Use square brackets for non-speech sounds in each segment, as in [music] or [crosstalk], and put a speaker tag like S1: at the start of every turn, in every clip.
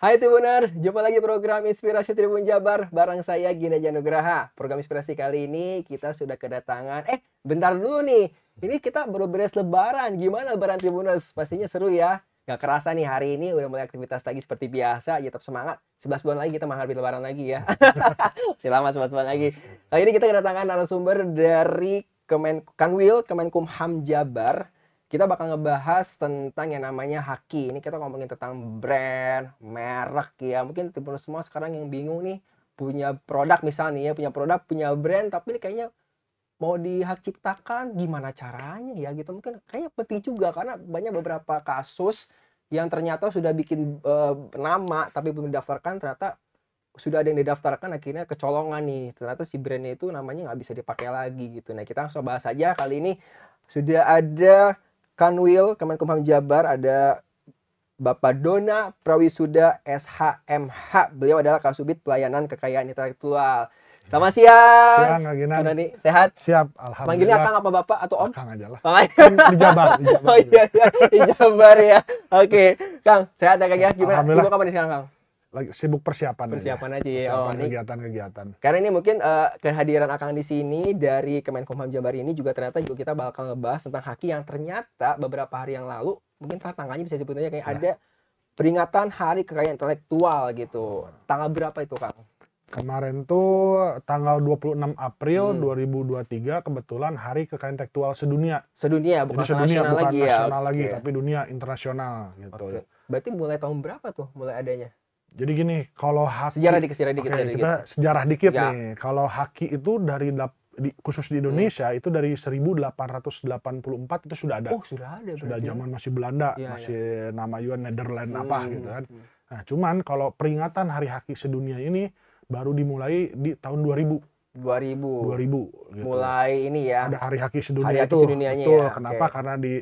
S1: Hai Tribuners, jumpa lagi program Inspirasi Tribun Jabar bareng saya Gina Janugraha. Program Inspirasi kali ini kita sudah kedatangan, eh bentar dulu nih, ini kita baru beres lebaran, gimana lebaran Tribuners? Pastinya seru ya. Gak kerasa nih hari ini udah mulai aktivitas lagi seperti biasa, tetap semangat. 11 bulan lagi kita menghadapi lebaran lagi ya. Selamat [laughs] 11 bulan lagi. Kali ini kita kedatangan narasumber dari Kemen Kanwil Kemenkumham Jabar kita bakal ngebahas tentang yang namanya haki. Ini kita ngomongin tentang brand, merek ya. Mungkin teman semua sekarang yang bingung nih punya produk misalnya ya, punya produk, punya brand, tapi ini kayaknya mau dihak ciptakan gimana caranya ya gitu. Mungkin kayaknya penting juga karena banyak beberapa kasus yang ternyata sudah bikin e, nama tapi belum didaftarkan ternyata sudah ada yang didaftarkan akhirnya kecolongan nih ternyata si brandnya itu namanya nggak bisa dipakai lagi gitu nah kita langsung bahas aja kali ini sudah ada Kanwil Kemenkumham Jabar ada Bapak Dona Prawisuda SHMH. Beliau adalah Kasubit Pelayanan Kekayaan Intelektual. Sama iya. siang. Siang Kang Ginan. sehat? Siap, alhamdulillah. Manggilnya Kang apa Bapak atau Om? Kang aja lah. Kang aja. Kan di [laughs] Oh iya, iya, di Jabar ya. Oke, Kang, sehat ya Kang ya? Gimana? Sibuk apa nih sekarang Kang?
S2: lagi sibuk persiapan persiapan aja, ya. persiapan oh, kegiatan-kegiatan
S1: karena ini mungkin uh, kehadiran Akang di sini dari Kemenkumham Jabar ini juga ternyata juga kita bakal ngebahas tentang haki yang ternyata beberapa hari yang lalu mungkin tanggalnya bisa disebut kayak nah. ada peringatan Hari Kekayaan Intelektual gitu tanggal berapa itu Kang
S2: Kemarin tuh tanggal 26 April hmm. 2023 kebetulan Hari Kekayaan Intelektual Sedunia.
S1: Sedunia bukan Jadi sedunia, nasional bukan lagi ya. nasional ya. lagi okay. tapi
S2: dunia internasional
S1: gitu. Okay. Berarti mulai tahun berapa tuh mulai adanya?
S2: Jadi gini, kalau haki sejarah dikit, sejarah dikit, okay, sejarah kita dikit. sejarah dikit ya. nih. Kalau haki itu dari di, khusus di Indonesia hmm. itu dari 1884 itu sudah ada. Oh, sudah ada. Sudah ya. zaman masih Belanda, ya, ya. masih ya. nama Yuan Netherlands hmm. apa gitu kan. Hmm. Nah, cuman kalau peringatan Hari Haki sedunia ini baru dimulai di tahun 2000. 2000. 2000 gitu. Mulai ini ya. Ada Hari Haki sedunia hari itu. Haki itu. ya. kenapa? Okay. Karena di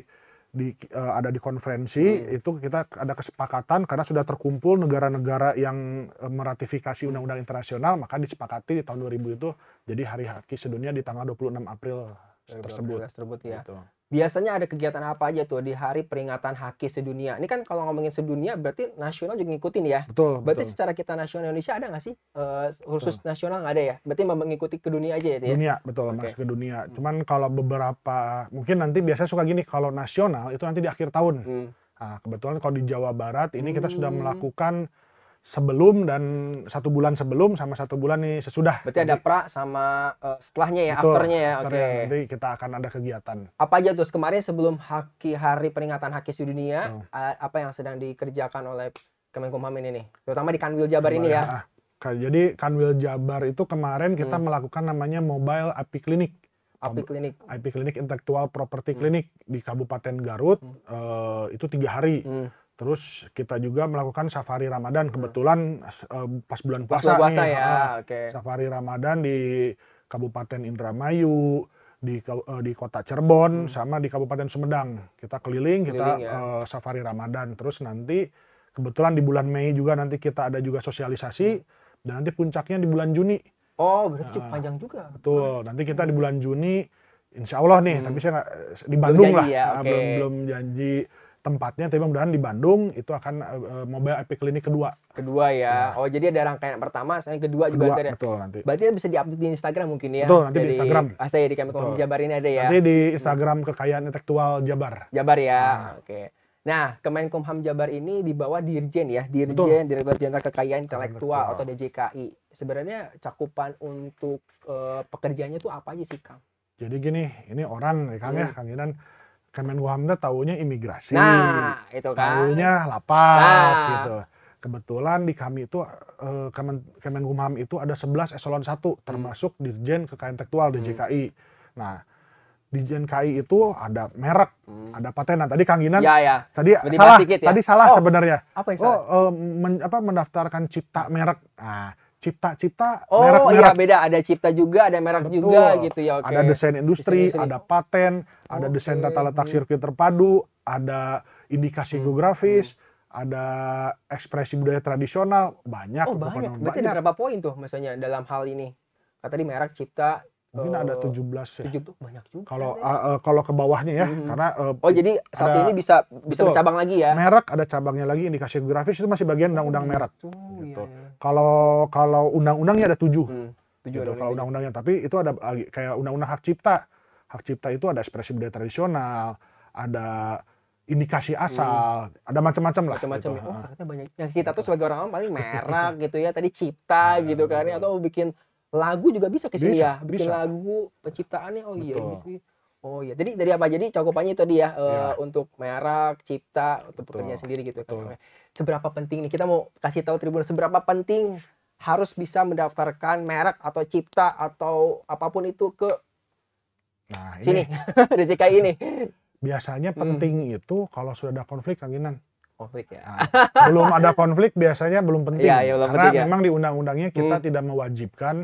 S2: di uh, ada di konferensi hmm. itu kita ada kesepakatan karena sudah terkumpul negara-negara yang uh, meratifikasi undang-undang internasional maka disepakati di tahun 2000 itu jadi hari haki sedunia di tanggal 26 April
S1: tersebut. tersebut ya. Gitu biasanya ada kegiatan apa aja tuh di hari peringatan haki sedunia? Ini kan kalau ngomongin sedunia berarti nasional juga ngikutin ya. Betul. Berarti betul. secara kita nasional Indonesia ada nggak sih uh, khusus betul. nasional nggak ada ya? Berarti mengikuti ke dunia aja ya? Dunia
S2: betul okay. masuk ke dunia. Hmm. Cuman kalau beberapa mungkin nanti biasanya suka gini kalau nasional itu nanti di akhir tahun. Hmm. Nah, kebetulan kalau di Jawa Barat ini hmm. kita sudah melakukan sebelum dan satu bulan sebelum
S1: sama satu bulan nih sesudah. Berarti Jadi, ada pra sama uh, setelahnya ya, betul, afternya ya. Oke. Okay. Nanti kita akan ada kegiatan. Apa aja tuh kemarin sebelum haki hari peringatan haki sedunia hmm. Eh, apa yang sedang dikerjakan oleh Kemenkumham ini nih, terutama di Kanwil Jabar kemarin, ini ya. Ah.
S2: ah. Jadi Kanwil Jabar itu kemarin kita hmm. melakukan namanya Mobile API Clinic. API Klinik. API Klinik intelektual Property Klinik hmm. di Kabupaten Garut hmm. uh, itu tiga hari. Hmm. Terus kita juga melakukan safari Ramadan hmm. kebetulan hmm. pas bulan puasa, pas puasa Ya, okay. Safari Ramadan di Kabupaten Indramayu, di eh, di Kota Cirebon hmm. sama di Kabupaten Sumedang. Kita keliling, kita ya. uh, safari Ramadan. Terus nanti kebetulan di bulan Mei juga nanti kita ada juga sosialisasi hmm. dan nanti puncaknya di bulan Juni. Oh, berarti cukup cukup panjang juga. Betul. Hmm. Nanti kita di bulan Juni Insya Allah nih, hmm. tapi saya gak, di Bandung lah, ya, okay. Nah, belum belum janji tempatnya tapi mudah-mudahan di
S1: Bandung itu akan uh, mobile epic clinic kedua kedua ya. nah. oh jadi ada rangkaian pertama sekarang kedua, kedua juga ada ya. betul nanti berarti bisa diupdate di Instagram mungkin ya betul nanti Dari, di Instagram ah saya di kami Jabar ini ada ya nanti di hmm. Instagram
S2: kekayaan intelektual Jabar
S1: Jabar ya nah. oke Nah, Kemenkumham Jabar ini di bawah Dirjen ya, Dirjen Direktur Jenderal Kekayaan Intelektual atau DJKI. Sebenarnya cakupan untuk uh, eh, pekerjaannya tuh apa aja sih, Kang?
S2: Jadi gini, ini orang ya Kang ya, hmm. ya, Kang Inan Kemenkumhamnya taunya imigrasi, nah, itu kan. taunya lapas nah. gitu. Kebetulan di kami itu eh, Kemen, Kemenkumham itu ada 11 eselon 1 hmm. termasuk hmm. Dirjen Kekayaan Intelektual DJKI. Hmm. Nah, di JKI itu ada merek, hmm. ada patenan. Tadi Kang Ginan, ya, ya. tadi Bedi salah, dikit, ya? tadi salah oh, sebenarnya. Apa yang salah? Oh, eh, men, apa mendaftarkan cipta merek. Nah, cipta-cipta oh, merek iya
S1: beda ada cipta juga ada merek Betul. juga gitu ya. Okay. Ada desain industri, desain ada
S2: paten, okay. ada desain tata letak sirkuit terpadu, ada indikasi hmm. geografis, hmm. ada ekspresi budaya tradisional, banyak. Oh banyak. Berarti banyak.
S1: berapa poin tuh misalnya dalam hal ini? Kata tadi merek cipta mungkin uh, ada
S2: 17 eh, ya. banyak juga. Kalau uh, uh, kalau ke bawahnya ya, hmm. karena uh, Oh, jadi satu ini bisa bisa betul, bercabang
S1: lagi ya. Merek
S2: ada cabangnya lagi indikasi geografis itu masih bagian undang-undang hmm. merek.
S1: gitu. gitu. Iya, iya.
S2: Kalau kalau undang-undangnya ada tujuh Hmm, 7 gitu, kalau undang-undangnya, tapi itu ada kayak undang-undang hak cipta. Hak cipta itu ada ekspresi budaya tradisional, ada indikasi hmm. asal, hmm. ada
S1: macam-macam lah. Macam-macam gitu. ya. Oh, ternyata banyak. Yang kita tuh sebagai orang awam paling merek [laughs] gitu ya, tadi cipta iya, gitu kan atau bikin lagu juga bisa ke sini ya bikin bisa. lagu penciptaannya oh iya Oh iya, jadi dari apa? Jadi cakupannya itu dia ya, eh, ya. uh, untuk merek, cipta, untuk pekerja sendiri gitu kan. Ya. Seberapa penting nih kita mau kasih tahu Tribun seberapa penting harus bisa mendaftarkan merek atau cipta atau apapun itu ke nah, sini ini. [laughs] DJKI ini.
S2: Biasanya penting hmm. itu kalau sudah ada konflik Kang
S1: konflik ya. Ah, belum ada
S2: konflik biasanya belum penting. Ya, ya, belum Karena penting, ya. memang di undang-undangnya kita hmm. tidak mewajibkan,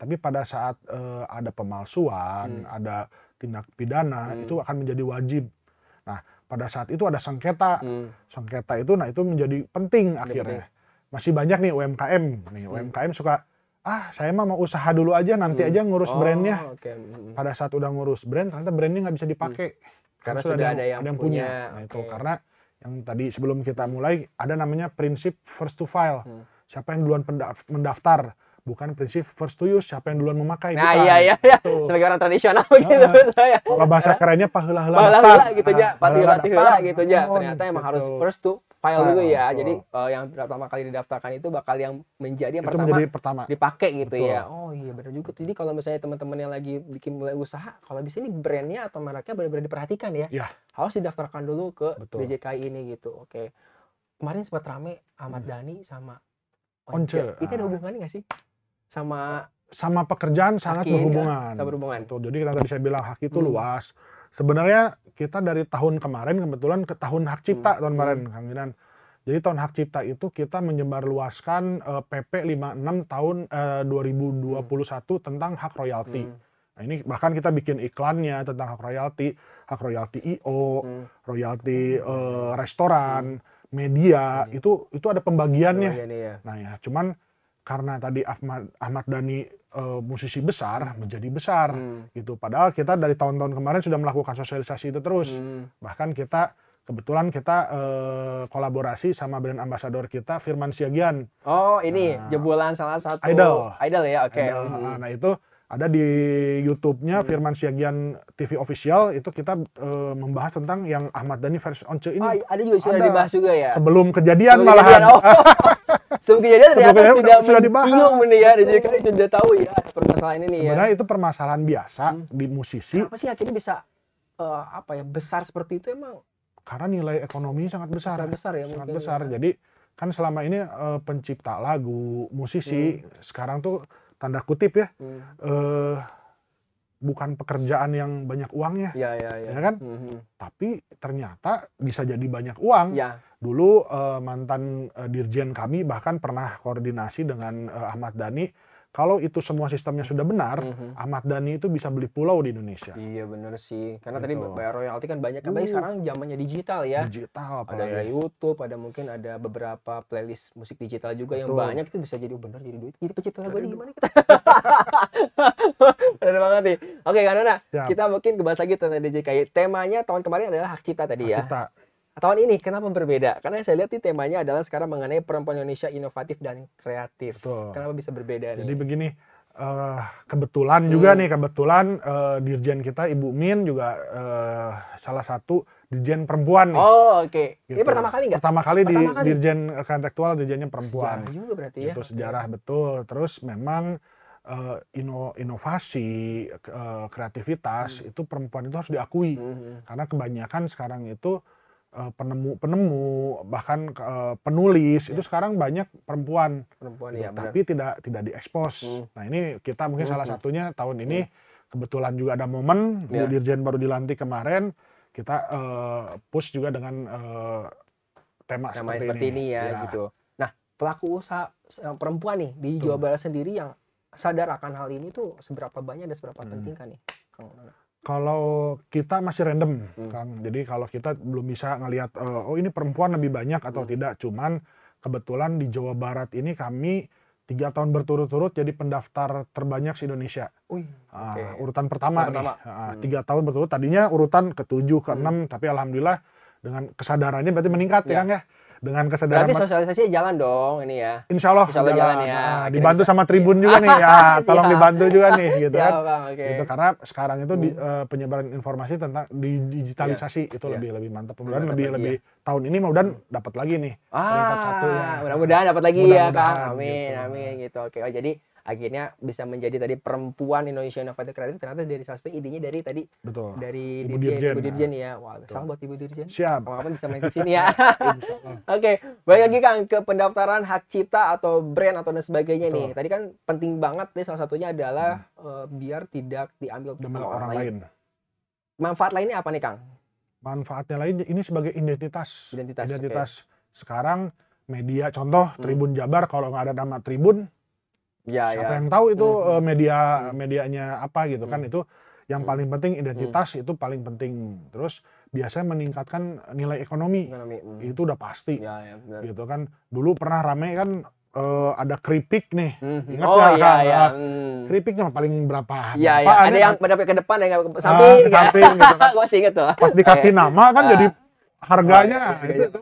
S2: tapi pada saat uh, ada pemalsuan, hmm. ada tindak pidana hmm. itu akan menjadi wajib. Nah, pada saat itu ada sengketa. Hmm. Sengketa itu nah itu menjadi penting akhirnya. Masih banyak nih UMKM, nih hmm. UMKM suka ah saya mah mau usaha dulu aja nanti hmm. aja ngurus oh, brandnya. Okay. Hmm, hmm. Pada saat udah ngurus brand ternyata brandnya nggak bisa hmm. dipakai. Hmm. Karena, karena sudah ada yang, ada yang punya. punya. Nah, itu karena yang tadi sebelum kita mulai ada namanya prinsip first to file. Hmm. Siapa yang duluan mendaftar, bukan prinsip first to use, siapa yang duluan memakai. Nah, bukan. iya iya iya.
S1: Gitu. Sebagai orang tradisional nah, [laughs] gitu saya. Kalau bahasa
S2: kerennya pahulah lah paheula gitu aja, pati gitu aja. Oh,
S1: Ternyata emang gitu. harus first to file dulu gitu ya. Oh, jadi uh, yang pertama kali didaftarkan itu bakal yang menjadi yang itu pertama, pertama dipakai gitu ya. Betul. ya. Oh iya benar juga. Jadi kalau misalnya teman-teman yang lagi bikin mulai usaha, kalau bisa ini brandnya atau mereknya benar-benar diperhatikan ya. ya. Harus didaftarkan dulu ke Betul. DJKI ini gitu. Oke. Kemarin sempat rame Ahmad hmm. Dhani sama Once. itu ada ah. hubungannya nggak sih? Sama
S2: sama pekerjaan sangat berhubungan. Ya, berhubungan. Tuh, jadi kita bisa bilang hak itu hmm. luas. Sebenarnya kita dari tahun kemarin kebetulan ke tahun hak cipta hmm. tahun kemarin hmm. Kang Inan. Jadi tahun hak cipta itu kita menyebarluaskan uh, PP 56 tahun eh, uh, 2021 hmm. tentang hak royalti. Hmm. Nah, ini bahkan kita bikin iklannya tentang hak royalti, hak royalti IO, hmm. royalti uh, restoran, hmm. media, hmm. itu itu ada pembagiannya. iya, iya. Nah, ya cuman karena tadi Ahmad Ahmad Dhani uh, musisi besar hmm. menjadi besar hmm. gitu. Padahal kita dari tahun-tahun kemarin sudah melakukan sosialisasi itu terus. Hmm. Bahkan kita kebetulan kita uh, kolaborasi sama brand ambassador kita Firman Siagian.
S1: Oh, ini nah, jebolan salah satu idol. Idol ya, oke. Okay. Hmm. Nah,
S2: nah, itu ada di YouTube-nya hmm. Firman Siagian TV official itu kita uh, membahas tentang yang Ahmad Dhani versus Once ini. Oh, ada juga sudah dibahas juga ya. Sebelum kejadian Sebelum malahan. Kejadian, oh.
S1: [laughs] sebelum kejadian sebelum kejadian sudah, sudah dibahas. Cium
S2: nih ya, jadi kita kan
S1: sudah tahu ya permasalahan ini ya. Sebenarnya
S2: ya. itu permasalahan biasa hmm. di musisi. Kenapa
S1: sih akhirnya bisa uh, apa ya besar seperti itu emang? Karena nilai ekonomi sangat besar. Sangat besar ya.
S2: Sangat ya. besar. Ya. Jadi kan selama ini uh, pencipta lagu, musisi hmm. sekarang tuh tanda kutip ya. Hmm. Uh, bukan pekerjaan yang banyak uangnya, ya, ya, ya. ya kan? Mm -hmm. Tapi ternyata bisa jadi banyak uang. Ya. Dulu uh, mantan uh, dirjen kami bahkan pernah koordinasi dengan uh, Ahmad Dhani kalau itu semua sistemnya sudah benar, mm -hmm. Ahmad Dhani itu bisa beli pulau di Indonesia. Iya benar
S1: sih, karena gitu. tadi bayar royalti kan banyak, kan uh. sekarang zamannya digital ya. Digital apa Ada ya. YouTube, ada mungkin ada beberapa playlist musik digital juga Betul. yang banyak itu bisa jadi oh, benar jadi duit. Jadi pecinta lagu ini gimana kita? [laughs] banget nih. Oke Kak Nona, kita mungkin ke kebahas lagi tentang DJKI. Temanya tahun kemarin adalah hak cipta tadi hak ya. Cipta tahun ini kenapa berbeda? Karena saya lihat nih temanya adalah sekarang mengenai perempuan Indonesia inovatif dan kreatif. Betul. Kenapa bisa berbeda? Jadi nih? begini, uh,
S2: kebetulan hmm. juga nih kebetulan uh, dirjen kita Ibu Min juga uh, salah satu dirjen perempuan nih. Oh
S1: oke. Okay. Gitu. Ini pertama kali
S2: nggak? Pertama kali pertama di kali. dirjen kontekstual dirjennya perempuan. Sejarah juga berarti ya. Gitu, sejarah okay. betul. Terus memang inovasi kreativitas hmm. itu perempuan itu harus diakui hmm. hmm. karena kebanyakan sekarang itu penemu-penemu eh, bahkan uh, penulis ya. itu sekarang banyak perempuan, perempuan ya, tapi benar. tidak tidak diekspos. Hmm. Nah ini kita mungkin hmm. salah satunya tahun hmm. ini kebetulan juga ada momen ya. Dirjen baru dilantik kemarin kita uh, push juga dengan uh, tema, tema seperti, seperti ini, ini ya, ya gitu.
S1: Nah pelaku usaha perempuan nih di Jawa Barat sendiri yang sadar akan hal ini tuh seberapa banyak dan seberapa hmm. penting kan nih, Kang kalau
S2: kita masih random, hmm. Kang. Jadi kalau kita belum bisa ngelihat uh, oh ini perempuan lebih banyak atau hmm. tidak, cuman kebetulan di Jawa Barat ini kami tiga tahun berturut-turut jadi pendaftar terbanyak di Indonesia. Ui, uh, ah, okay. Urutan pertama, pertama. nih. Ah, uh, hmm. Tiga tahun berturut. Tadinya urutan ke tujuh, ke hmm. tapi alhamdulillah dengan kesadarannya berarti meningkat ya, ya Kang ya dengan kesadaran berarti
S1: sosialisasi jalan dong ini ya insya Allah, insya Allah jalan, jalan ya, ya. nah, dibantu
S2: bisa. sama Tribun juga nih [laughs] ya tolong dibantu juga nih gitu kan okay. gitu karena sekarang itu di, uh, penyebaran informasi tentang di digitalisasi yeah. itu yeah. lebih lebih mantap mudah lebih lagi, lebih ya. tahun ini mudah-mudahan dapat lagi nih ah, peringkat satu ya mudah-mudahan dapat lagi mudah ya kang amin gitu. amin
S1: gitu oke okay. oh jadi akhirnya bisa menjadi tadi perempuan Indonesia Innovative Kreatif ternyata dari salah satu idenya dari tadi betul dari Ibu Dirjen, Dirjen, Ibu Dirjen ya wah betul. salam buat Ibu Dirjen siap apa bisa main di sini ya [laughs] iya, [laughs] oke okay. balik lagi Kang ke pendaftaran hak cipta atau brand atau dan sebagainya betul. nih tadi kan penting banget nih salah satunya adalah hmm. uh, biar tidak diambil oleh orang, orang lain. lain manfaat lainnya apa nih Kang
S2: manfaatnya lain ini sebagai identitas identitas, identitas. Okay. sekarang media contoh hmm. Tribun Jabar kalau nggak ada nama Tribun
S1: Ya, Siapa ya. yang
S2: tahu itu hmm. hmm. Eh, media medianya apa gitu kan, hmm. kan itu yang hmm. paling penting identitas hmm. itu paling penting. Terus biasanya meningkatkan nilai ekonomi. ekonomi. Hmm. Itu udah pasti. Ya, ya, benar. Gitu kan. Dulu pernah rame kan uh, ada keripik nih. Hmm. hmm. Ingat oh, ya, ya, kan? ya. Hmm. Keripiknya paling berapa? ya, ya. Ada Ini, yang
S1: pada ke depan yang ke ah, ya. samping. uh, ke samping ya. gitu kan. [laughs] Gue masih inget tuh. Pas dikasih
S2: nama kan uh. jadi harganya oh, iya, iya, itu, itu,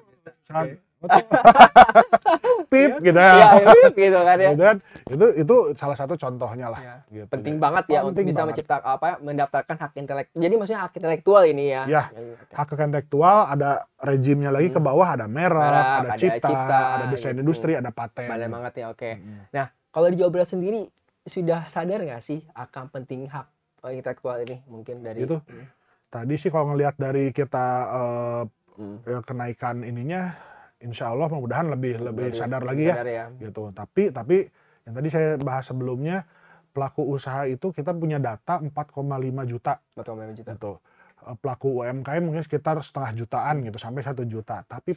S1: itu, [laughs]
S2: pip iya. gitu ya. Iya, iya, pip gitu kan ya. Gitu kan. Itu itu salah
S1: satu contohnya
S2: lah. Iya. Gitu ya. Gitu. Penting banget ya Penting untuk bisa banget. mencipta
S1: apa mendaftarkan hak intelek Jadi maksudnya hak intelektual ini ya. Ya.
S2: Hak intelektual ada rejimnya lagi hmm. ke bawah ada merek, ada, ada cipta, ada desain gitu. industri, ada paten. banyak banget
S1: ya, oke. Hmm. Nah, kalau di Jobra sendiri sudah sadar nggak sih akan penting hak eh, intelektual ini mungkin dari itu hmm.
S2: tadi sih kalau ngelihat dari kita uh, hmm. Ya, kenaikan ininya insya Allah mudah-mudahan lebih lebih, lebih sadar lagi ya, ya gitu tapi tapi yang tadi saya bahas sebelumnya pelaku usaha itu kita punya data 4,5 juta 4,5 juta gitu eh, pelaku UMKM mungkin sekitar setengah jutaan gitu sampai satu juta tapi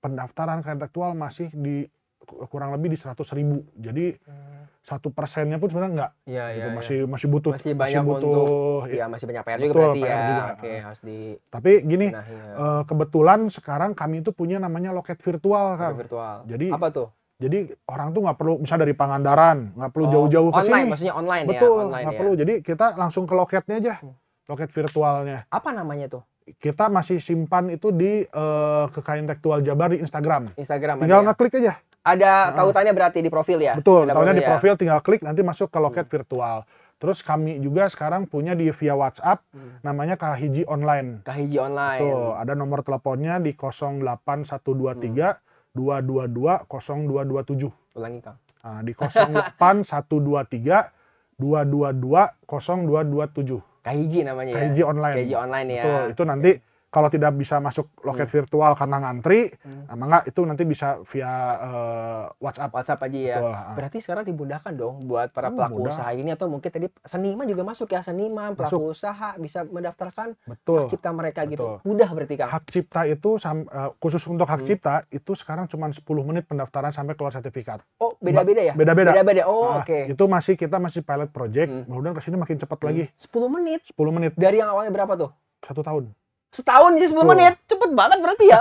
S2: pendaftaran ke intelektual masih di kurang lebih di seratus ribu. Jadi hmm. satu hmm. persennya pun sebenarnya enggak.
S1: Iya, gitu. Iya, masih ya. masih butuh masih, banyak masih butuh untuk, ya, ya masih banyak PR juga betul, berarti PR ya. Juga. Oke, harus di Tapi gini, nah, ya. Eh,
S2: kebetulan sekarang kami itu punya namanya loket virtual, kan Loket
S1: virtual. Jadi Apa tuh?
S2: Jadi orang tuh nggak perlu misalnya dari Pangandaran, nggak perlu oh, jauh-jauh oh, ke sini. maksudnya online ya, Betul, nggak ya. perlu. Jadi kita langsung ke loketnya aja. Hmm. Loket virtualnya.
S1: Apa namanya tuh?
S2: Kita masih simpan itu di uh, eh, kekayaan tekstual Jabar di Instagram.
S1: Instagram. Tinggal ya? ngeklik aja. Ada nah, tautannya berarti di profil ya? Betul, ada tautannya di profil
S2: ya. tinggal klik nanti masuk ke loket hmm. virtual. Terus kami juga sekarang punya di via WhatsApp hmm. namanya Kahiji Online. Kahiji Online. Tuh, ada nomor teleponnya di 08123 hmm. 222 0227. Ulangi Kang. Nah, di 08123 222 0227. Kahiji namanya ya? Kahiji ya? Online. Kahiji Online ya. Betul, itu nanti okay kalau tidak bisa masuk loket hmm. virtual karena ngantri, hmm. nah, itu
S1: nanti bisa via uh, WhatsApp. WhatsApp aja ya. Betul, Berarti sekarang dimudahkan dong buat para hmm, pelaku mudah. usaha ini atau mungkin tadi seniman juga masuk ya seniman, pelaku masuk. usaha bisa mendaftarkan Betul. hak cipta mereka gitu. Betul. gitu.
S2: Mudah berarti kan. Hak cipta itu eh, khusus untuk hak hmm. cipta itu sekarang cuma 10 menit pendaftaran sampai keluar sertifikat. Oh, beda-beda ya? Beda-beda. Beda-beda. Oh, nah, oke. Okay. Itu masih kita masih pilot project, hmm. Kemudian kesini makin cepat hmm. lagi. 10 menit. 10 menit. Dari yang awalnya berapa tuh? Satu tahun setahun jadi 10 menit
S1: cepet banget berarti ya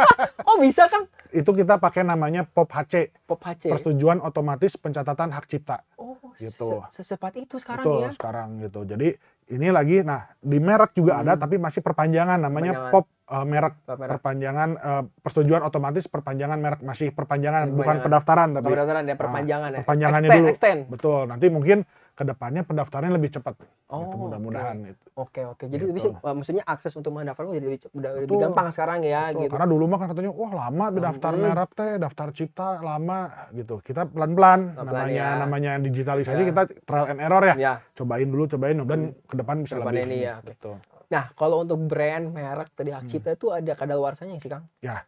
S2: [laughs] oh bisa kan itu kita pakai namanya pop HC pop
S1: HC persetujuan
S2: otomatis pencatatan hak cipta
S1: oh gitu se secepat itu sekarang itu, ya
S2: sekarang gitu jadi ini lagi nah di merek juga hmm. ada tapi masih perpanjangan namanya pop uh, merek, merek perpanjangan uh, persetujuan otomatis perpanjangan merek masih perpanjangan, perpanjangan. bukan pendaftaran tapi ya, ah, pendaftaran ya perpanjangan
S1: uh, ya perpanjangannya extend, dulu extend. betul
S2: nanti mungkin kedepannya pendaftarannya lebih cepat gitu,
S1: oh, gitu, mudah-mudahan okay. itu oke okay, oke okay. jadi gitu. bisa uh, maksudnya akses untuk mendaftar jadi lebih, betul. lebih gampang sekarang ya betul. gitu karena dulu
S2: mah kan katanya wah lama hmm. daftar merek teh daftar cipta lama gitu kita pelan-pelan namanya ya. namanya digitalisasi ya. kita trial and error ya, ya. cobain dulu cobain dan hmm. kedepan bisa kedepan lebih ini ya gitu. okay.
S1: betul Nah, kalau untuk brand merek tadi hak cipta hmm. itu ada kadaluarsanya sih, Kang?
S2: Ya.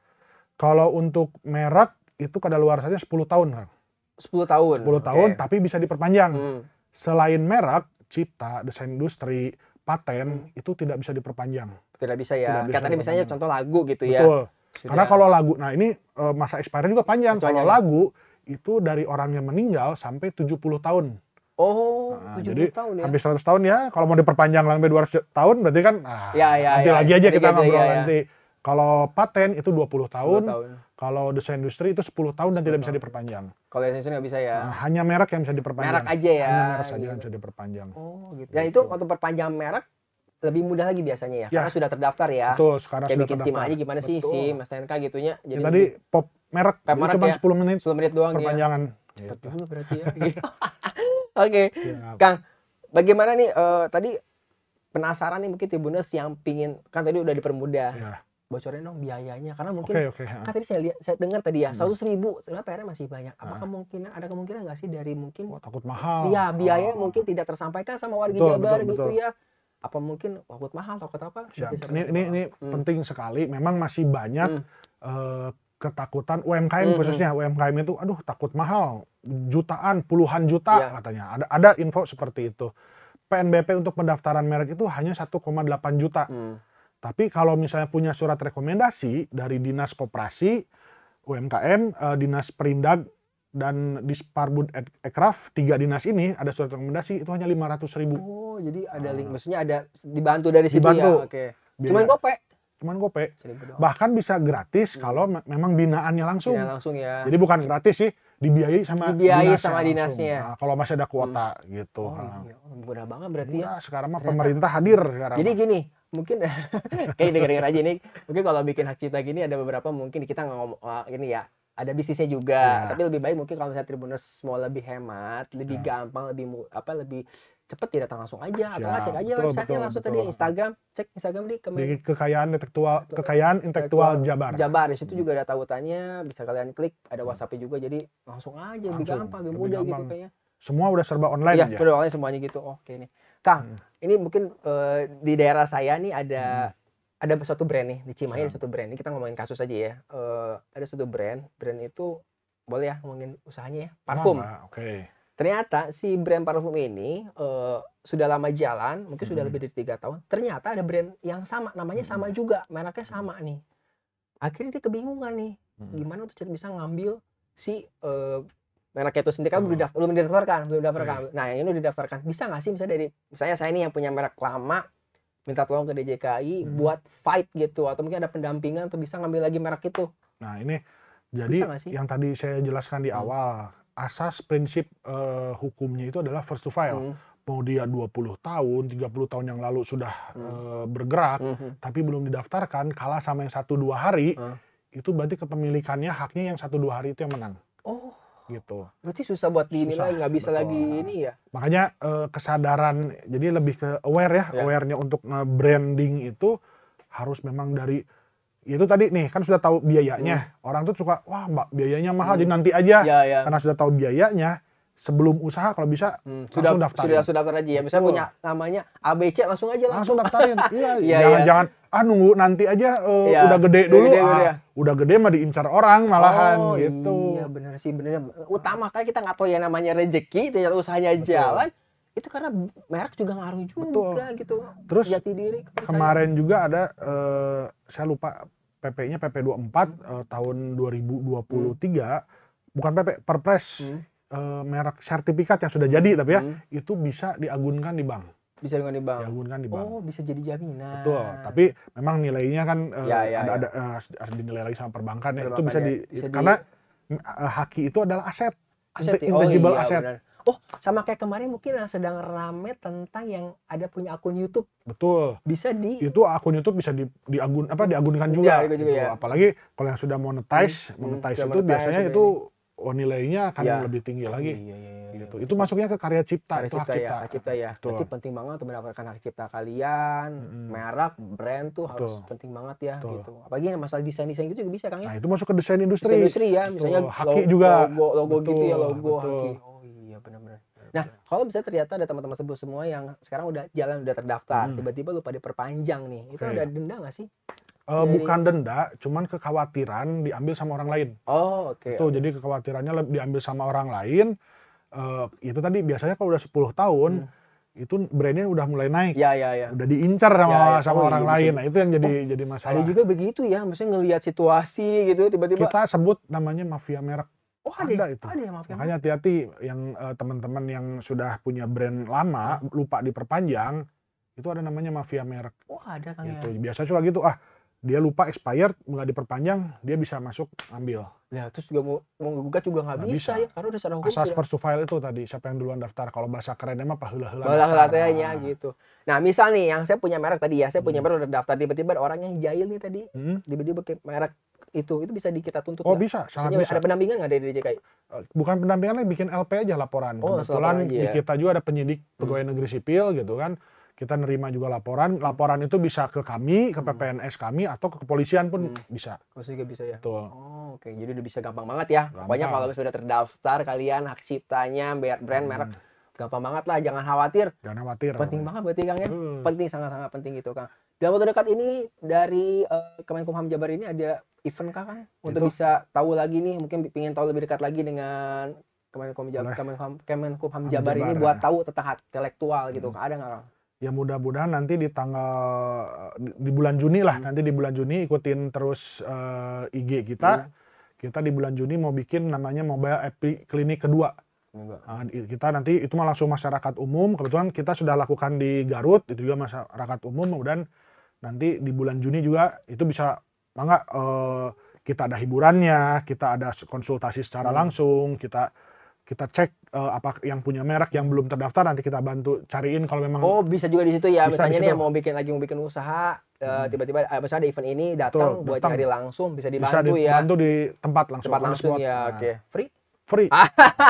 S2: Kalau untuk merek itu kadaluarsanya 10 tahun, Kang.
S1: Sepuluh tahun. 10 okay.
S2: tahun tapi bisa diperpanjang. Hmm. Selain merek, cipta, desain industri, paten hmm. itu tidak bisa diperpanjang.
S1: Tidak bisa ya. Tidak bisa misalnya contoh lagu gitu Betul. ya. Betul.
S2: Karena kalau lagu, nah ini eh, masa expirednya juga panjang. Kalau lagu itu dari orang yang meninggal sampai 70 tahun.
S1: Oh, nah, 70 jadi tahun ya. Habis
S2: 100 tahun ya. Kalau mau diperpanjang sampai 200 tahun berarti kan ah,
S1: ya, ya, nanti ya, lagi ya. aja kita gitu, ngobrol ya, ya. nanti.
S2: Kalau paten itu 20 tahun, 20 tahun. kalau desain industri itu 10 tahun dan 10 tidak tahun. bisa diperpanjang.
S1: Kalau desain industri nggak bisa ya. Nah,
S2: hanya merek yang bisa diperpanjang. Merek aja ya. Hanya merek saja gitu. yang bisa
S1: diperpanjang. Oh, gitu. Dan gitu. itu waktu perpanjang merek lebih mudah lagi biasanya ya, ya. karena sudah terdaftar ya. Betul, sekarang Kayak sudah bikin terdaftar. SIM aja gimana Betul. sih SIM, STNK gitunya. Ya, jadi ya, tadi
S2: pop merek, pop merek cuma ya. 10 menit. 10 menit doang perpanjangan. ya. Perpanjangan. Cepat gitu. juga berarti ya. [laughs]
S1: Oke. Okay. Kang, bagaimana nih uh, tadi penasaran nih mungkin Tribuners ya, yang pingin kan tadi udah dipermudah. Ya. Bocorin dong biayanya karena mungkin okay, okay, kan tadi saya lihat saya dengar tadi ya hmm. seratus hmm. ribu sebenarnya PR masih banyak. Apa kemungkinan ada kemungkinan nggak sih dari mungkin? Wah, takut mahal. Iya biaya oh. mungkin tidak tersampaikan sama warga betul, Jabar betul, gitu betul. ya apa mungkin takut mahal takut apa? Ini
S2: ini, ini hmm. penting sekali. Memang masih banyak hmm. uh, ketakutan UMKM mm -hmm. khususnya UMKM itu aduh takut mahal jutaan puluhan juta yeah. katanya ada ada info seperti itu PNBP untuk pendaftaran merek itu hanya 1,8 juta mm. tapi kalau misalnya punya surat rekomendasi dari dinas koperasi UMKM eh, dinas perindag dan di Sparbud Ekraf tiga dinas ini ada surat rekomendasi itu hanya 500 ribu oh jadi
S1: ada link ah. maksudnya ada
S2: dibantu dari situ ya? dibantu. ya oke okay. Biaya. cuman cuman gope bahkan bisa gratis hmm. kalau memang binaannya langsung Bina langsung ya jadi bukan gratis sih dibiayai sama dibiayai dinasnya sama dinasnya nah, kalau masih ada kuota hmm. gitu oh, nah. iya.
S1: Oh, banget berarti Enggak, ya sekarang mah pemerintah hadir sekarang jadi mah. gini mungkin [laughs] kayak denger-denger aja nih mungkin kalau bikin hak cipta gini ada beberapa mungkin kita ngomong ah, ini ya ada bisnisnya juga ya. tapi lebih baik mungkin kalau misalnya tribunus mau lebih hemat lebih ya. gampang lebih apa lebih cepet tidak langsung aja Siap. atau cek aja betul, websitenya betul, langsung betul. tadi Instagram cek Instagram di, kemen... di
S2: kekayaan intelektual kekayaan intelektual Jabar
S1: Jabar di situ hmm. juga ada tautannya bisa kalian klik ada WhatsApp juga jadi langsung aja lebih gampang lebih mudah gitu kayaknya
S2: semua udah serba
S1: online ya, aja. awalnya semuanya gitu. Oke nih. Kang, hmm. ini mungkin uh, di daerah saya nih ada hmm ada satu brand nih di Cimahi ada satu brand ini kita ngomongin kasus aja ya uh, ada satu brand brand itu boleh ya ngomongin usahanya ya parfum oke okay. Ternyata si brand parfum ini uh, sudah lama jalan, mungkin hmm. sudah lebih dari tiga tahun. Ternyata ada brand yang sama, namanya sama juga, mereknya sama nih. Akhirnya dia kebingungan nih, hmm. gimana untuk bisa ngambil si uh, mereknya itu sendiri kan hmm. belum belum didaftarkan, belum didaftarkan. Hmm. Nah yang ini didaftarkan, bisa nggak sih misalnya dari misalnya saya ini yang punya merek lama, minta tolong ke DJKI hmm. buat fight gitu atau mungkin ada pendampingan untuk bisa ngambil lagi merek itu. Nah ini
S2: jadi yang tadi saya jelaskan di hmm. awal, asas prinsip uh, hukumnya itu adalah first to file. Hmm. Mau dia 20 tahun, 30 tahun yang lalu sudah hmm. uh, bergerak, hmm, hmm. tapi belum didaftarkan, kalah sama yang satu dua hari, hmm. itu berarti kepemilikannya haknya yang satu dua hari itu yang menang. Oh gitu.
S1: Berarti susah buat di ini lagi, nggak bisa betul. lagi ini ya.
S2: Makanya eh, kesadaran, jadi lebih ke aware ya, ya. awarenya untuk branding itu harus memang dari itu tadi nih kan sudah tahu biayanya. Hmm. Orang tuh suka wah mbak biayanya mahal hmm. jadi nanti aja. Ya, ya. Karena sudah tahu biayanya sebelum usaha kalau bisa hmm. sudah daftar. Sudah sudah
S1: aja ya. Misalnya punya namanya ABC langsung aja langsung, langsung daftarin. [laughs] iya, ya, jangan ya. jangan ah nunggu nanti aja uh, ya. udah gede dulu. Udah gede, ah, gede, ya.
S2: udah gede mah diincar orang malahan oh, gitu. Iya
S1: benar sih benar. Utama kan kita nggak tahu ya namanya rezeki, ternyata usahanya Betul. jalan itu karena merek juga ngaruh juga Betul. gitu. Terus jati diri. Kemarin
S2: juga ada uh, saya lupa PP-nya PP 24 hmm. uh, tahun 2023 hmm. bukan PP Perpres hmm. uh, merek sertifikat yang sudah jadi tapi ya hmm. itu bisa diagunkan di bank
S1: bisa dengan di bank. Diagunkan di bank. Oh, bisa jadi jaminan. Betul,
S2: tapi memang nilainya kan eh, ya, ya, ada ya. ada uh, dinilai lagi sama perbankan ya. Perbankan itu bisa ya. di bisa karena di... haki itu adalah aset.
S1: Aset ya? intangible oh, iya, aset. Bener oh sama kayak kemarin mungkin yang sedang rame tentang yang ada punya akun YouTube betul bisa di itu
S2: akun YouTube bisa di diagun apa iya, diagunkan juga, ya, juga, gitu. ya. apalagi kalau yang sudah monetize hmm, hmm monetize hmm, itu monetize, biasanya itu oh, nilainya akan ya. lebih tinggi iya, lagi. Iya, iya, iya. Gitu. Iya. Itu masuknya ke karya cipta, karya cipta, cipta. Ya, hak
S1: cipta ya. Betul. Berarti penting banget untuk mendapatkan hak cipta kalian, hmm. merek, brand tuh harus penting banget ya Betul. gitu. Apalagi yang masalah desain-desain gitu juga bisa kan ya. Nah, itu
S2: masuk ke desain industri. Desain industri ya, misalnya haki logo, juga. Logo, logo gitu ya, logo Betul. haki.
S1: Nah, iya, kalau bisa ternyata ada teman-teman sebut semua yang sekarang udah jalan udah terdaftar, hmm. tiba-tiba lupa diperpanjang nih. Itu okay. ada denda nggak sih? Uh, dari... bukan denda,
S2: cuman kekhawatiran diambil sama orang lain. Oh, oke. Okay. Itu jadi kekhawatirannya diambil sama orang lain. Uh, itu tadi biasanya kalau udah 10 tahun hmm. itu brandnya udah mulai naik. Ya, ya, ya. Udah diincar sama ya, ya. sama oh, orang iya, lain. Nah, itu yang jadi oh, jadi masalah. Ada juga
S1: begitu ya, maksudnya ngelihat situasi gitu tiba-tiba. Kita sebut
S2: namanya mafia merek. Oh, ada, ada ya? itu. Ada ya, ya, maaf Makanya hati-hati yang uh, teman-teman yang sudah punya brand lama lupa diperpanjang, itu ada namanya mafia merek.
S1: Oh, ada kan gitu. ya.
S2: Biasa juga gitu, ah dia lupa expired nggak diperpanjang dia bisa masuk ambil ya terus juga mau mau gugat juga nggak bisa, bisa, ya
S1: karena udah secara hukum asas ya. first
S2: file itu tadi siapa yang duluan daftar kalau bahasa kerennya mah pahula hula hula nah.
S1: gitu nah misal nih yang saya punya merek tadi ya saya hmm. punya merek udah daftar tiba-tiba orang yang jahil nih tadi tiba hmm? tiba-tiba merek itu itu bisa di kita tuntut oh gak? bisa sangat Maksudnya bisa ada pendampingan nggak dari DJKI eh,
S2: bukan pendampingan lah bikin LP aja laporan oh, kebetulan di iya. kita juga ada penyidik hmm. pegawai hmm. negeri sipil gitu kan kita nerima juga laporan laporan itu bisa ke kami ke hmm. PPNS kami atau ke kepolisian pun hmm. bisa
S1: Juga bisa ya oh oke okay. jadi udah bisa gampang banget ya gampang. pokoknya kalau sudah terdaftar kalian hak ciptanya brand hmm. merek gampang banget lah jangan khawatir jangan khawatir penting banget berarti kang ya hmm. penting sangat sangat penting gitu kang dalam waktu dekat ini dari uh, Kemenkumham Jabar ini ada event kah Kang? Untuk Itu. bisa tahu lagi nih, mungkin pingin tahu lebih dekat lagi dengan Kemenkum Jabar, Kemenkum, Kemenkumham Jabar, Jabar ini buat ya. tahu tentang intelektual gitu. Hmm. Ada nggak Kang?
S2: Ya mudah-mudahan nanti di tanggal di bulan Juni lah, hmm. nanti di bulan Juni ikutin terus uh, eh, IG kita. Hmm. Kita di bulan Juni mau bikin namanya mobile epi klinik kedua. Nah, kita nanti itu malah langsung masyarakat umum. Kebetulan kita sudah lakukan di Garut, itu juga masyarakat umum. Kemudian nanti di bulan Juni juga itu bisa maka eh, kita ada hiburannya, kita ada konsultasi secara hmm. langsung, kita kita cek uh, apa yang punya merek yang belum terdaftar nanti kita bantu cariin kalau memang Oh, bisa juga di situ ya. Bisa misalnya nih yang mau
S1: bikin lagi mau bikin usaha eh, hmm. tiba-tiba uh, misalnya ada event ini datang buat datang. cari langsung bisa dibantu bisa di, ya. Bantu di tempat langsung. Tempat langsung ya, nah. oke. Okay. Free? Free.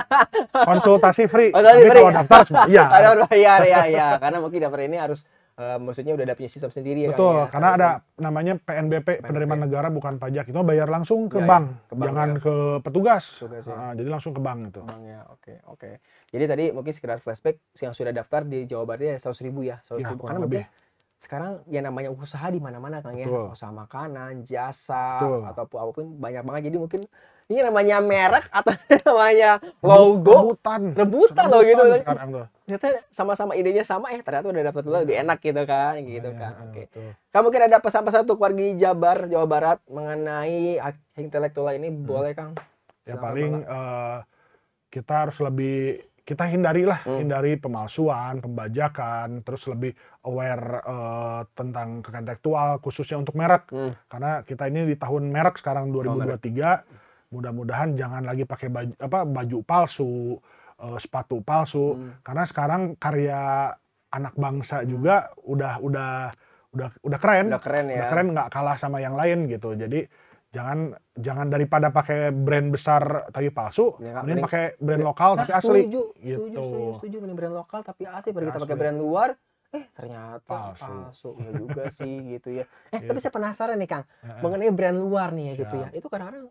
S2: [laughs] konsultasi free. Konsultasi Tapi free. kalau daftar [laughs] iya. Ada bayar ya ya
S1: karena mungkin daftar ini harus uh, maksudnya udah ada punya sistem sendiri Betul, ya, karena ada
S2: itu. namanya PNBP, PNBP penerimaan negara bukan pajak. Itu bayar langsung ke ya, ya bank, ya, ke bank jangan ya. ke petugas. petugas ya. nah, jadi langsung ke bank itu. Bank ya, oke,
S1: okay, oke. Okay. Jadi tadi mungkin sekedar flashback yang sudah daftar di Jawa Barat ya 100 ribu ya, 100 ya, Karena lebih. sekarang yang namanya usaha di mana-mana Kang ya, usaha makanan, jasa Betul. ataupun apapun banyak banget. Jadi mungkin ini namanya merek atau [laughs] namanya logo rebutan rebutan loh gitu ternyata sama-sama idenya sama ya. ternyata udah dapat lebih iya. enak gitu kan gitu iya, kan oke kamu kira ada pesan-pesan untuk warga Jabar Jawa Barat mengenai intelektual ini hmm. boleh Kang
S2: ya paling eh, kita harus lebih kita hindarilah, hmm. hindari pemalsuan pembajakan terus lebih aware uh, tentang kekontekstual khususnya untuk merek hmm. karena kita ini di tahun merek sekarang 2023 oh, merek mudah-mudahan jangan lagi pakai baju apa baju palsu uh, sepatu palsu hmm. karena sekarang karya anak bangsa hmm. juga udah udah udah udah keren udah keren ya udah keren nggak kalah sama yang lain gitu jadi jangan jangan daripada pakai brand besar tapi palsu ya, mending, mending pakai brand nah, lokal nah, tapi asli setuju,
S1: gitu setuju, setuju, setuju mending brand lokal tapi asli baru kita pakai brand luar eh ternyata palsu, palsu. ya juga sih gitu ya eh yeah. tapi iya. saya penasaran nih kang yeah. mengenai brand luar nih ya gitu Siap. gitu ya itu kadang-kadang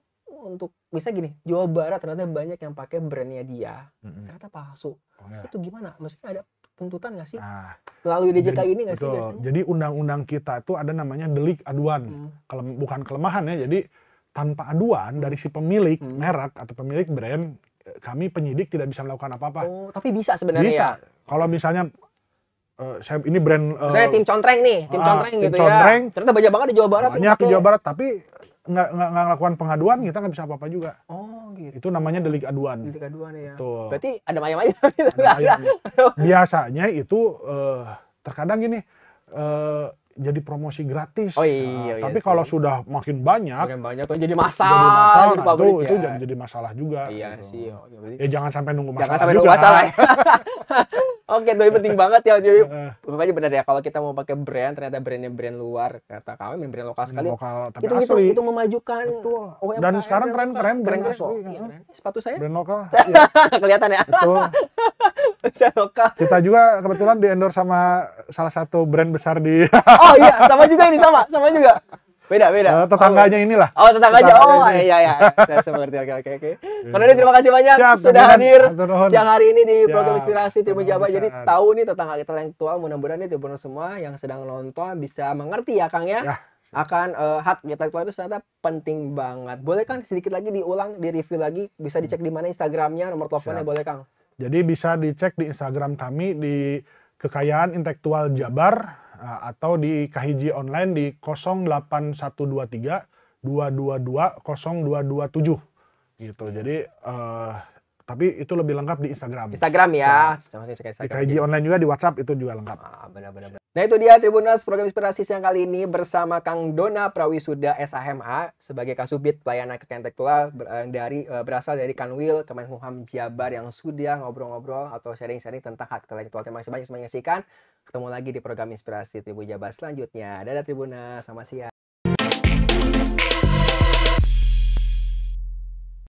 S1: untuk bisa gini Jawa Barat ternyata banyak yang pakai brandnya dia mm-hmm. ternyata palsu oh, ya. itu gimana maksudnya ada tuntutan nggak sih nah, melalui DJK ini nggak sih biasanya
S2: jadi undang-undang kita itu ada namanya delik aduan mm. Kelem, bukan kelemahan ya jadi tanpa aduan mm. dari si pemilik mm. merek atau pemilik brand eh, kami penyidik tidak bisa melakukan apa-apa oh
S1: tapi bisa sebenarnya bisa
S2: ya? kalau misalnya uh, saya ini brand uh, eh, saya tim contreng nih tim uh, contreng tim gitu ya. contreng, ya ternyata banyak banget di Jawa Barat banyak di Jawa Barat tapi nggak nggak ngelakukan pengaduan kita nggak bisa apa-apa juga.
S1: Oh gitu.
S2: Itu namanya delik aduan. Delik aduan ya. Betul. Berarti
S1: ada mayam aja. [laughs] Gitu. Ada
S2: [laughs] Biasanya itu uh, terkadang gini uh, jadi promosi gratis. Oh
S1: iya. iya tapi iya,
S2: kalau sih. sudah makin banyak, makin banyak tuh jadi masalah. Jadi masalah ya. jadi nah, itu, ya. itu jadi, masalah juga. Iya gitu. sih. ya, berarti... ya jangan sampai nunggu masalah. Jangan sampai nunggu masalah. Ya. [laughs]
S1: Oke, okay, penting banget ya. Jadi makanya benar ya kalau kita mau pakai brand, ternyata brandnya brand luar, kata kami brand lokal sekali. Lokal, tapi itu, asli. itu itu memajukan. Betul. Dan Dan sekarang keren keren brand, brand asli. Iya, Sepatu saya? Brand lokal. [laughs] Iya. Kelihatan ya. Betul. [laughs] saya lokal.
S2: Kita juga kebetulan di endorse sama salah satu brand besar di Oh iya, sama juga
S1: ini sama, sama juga. [laughs] Beda, beda. Uh, tetangganya oh, inilah. Oh, tetangganya. aja oh, ini. iya iya. [laughs] Saya, mengerti. Oke, oke, oke. Pak terima kasih banyak Siap, sudah teman, hadir teman. siang hari ini di Siap. program Inspirasi Tim Jawa. Jadi tahu nih tetangga kita yang tua mudah-mudahan nih Timur semua yang sedang nonton bisa mengerti ya, Kang ya. ya akan uh, hak intelektual itu ternyata penting banget. Boleh kan sedikit lagi diulang, di review lagi, bisa dicek di mana Instagramnya, nomor teleponnya boleh Kang.
S2: Jadi bisa dicek di Instagram kami di Kekayaan Intelektual Jabar Eh, atau di Kahiji online di 08123 222 0227 gitu. Iya. Jadi uh, tapi itu lebih lengkap di Instagram. Instagram ya. Iya.
S1: So, Instagram. Di KJ online
S2: juga di WhatsApp itu juga lengkap. Ah,
S1: benar benar. Nah itu dia Tribunas program inspirasi siang kali ini bersama Kang Dona Prawisuda SHMA sebagai Kasubit Pelayanan Kekentektual eh, dari eh, berasal dari Kanwil Kemenkumham Jabar yang sudah ngobrol-ngobrol atau sharing-sharing tentang hak intelektual. Terima kasih banyak sudah menyaksikan. Ketemu lagi di program inspirasi Tribun Jabar selanjutnya. Dadah Tribunas, sama siang.